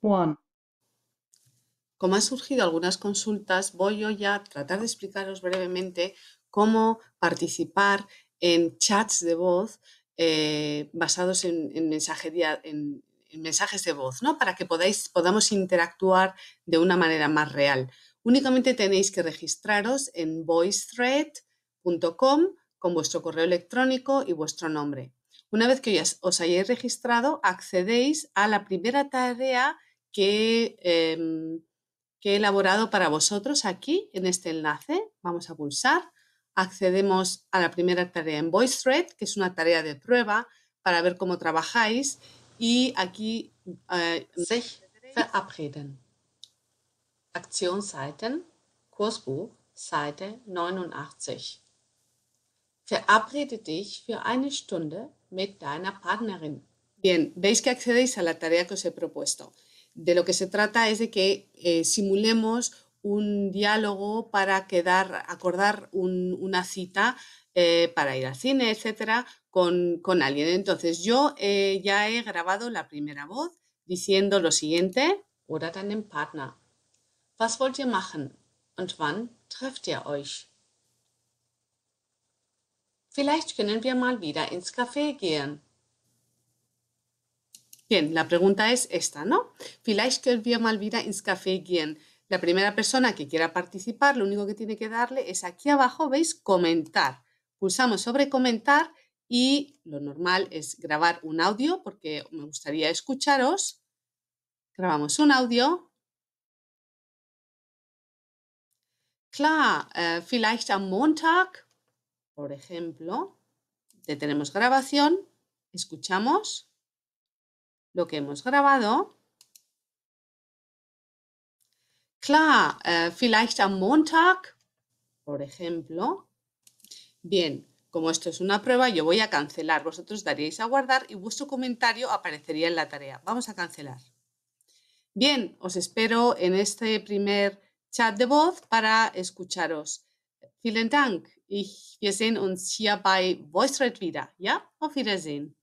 Juan. Como han surgido algunas consultas, voy yo a tratar de explicaros brevemente cómo participar en chats de voz eh, basados en, mensajes de voz, ¿no? Para que podáis, podamos interactuar de una manera más real. Únicamente tenéis que registraros en voicethread.com con vuestro correo electrónico y vuestro nombre. Una vez que os hayáis registrado, accedéis a la primera tarea que, eh, que he elaborado para vosotros aquí en este enlace. Vamos a pulsar. Accedemos a la primera tarea en VoiceThread, que es una tarea de prueba para ver cómo trabajáis. Y aquí... Eh, verabreden. Aktionsseiten, Kursbuch, Seite 89. Verabrede dich für eine Stunde mit deiner Partnerin. Bien, veis que accedéis a la tarea que os he propuesto de lo que se trata es de que eh, simulemos un diálogo para quedar, acordar una cita eh, para ir al cine, etcétera, con, con alguien. Entonces, yo eh, ya he grabado la primera voz diciendo lo siguiente. Oder deinem Partner. Was wollt ihr machen? Und wann trefft ihr euch? Vielleicht können wir mal wieder ins Café gehen. Bien, la pregunta es esta, ¿no? Vielleicht können wir mal wieder ins Café gehen. La primera persona que quiera participar, lo único que tiene que darle es aquí abajo, veis, comentar. Pulsamos sobre comentar y lo normal es grabar un audio porque me gustaría escucharos. Grabamos un audio. Klar, vielleicht eh, am Montag, por ejemplo, Tenemos grabación, escuchamos lo que hemos grabado. Claro, eh, vielleicht am Montag, por ejemplo. Bien, como esto es una prueba, yo voy a cancelar. Vosotros daríais a guardar y vuestro comentario aparecería en la tarea. Vamos a cancelar. Bien, os espero en este primer chat de voz para escucharos. Vielen Dank. wir sehen uns hier bei wieder. Ja, auf Wiedersehen.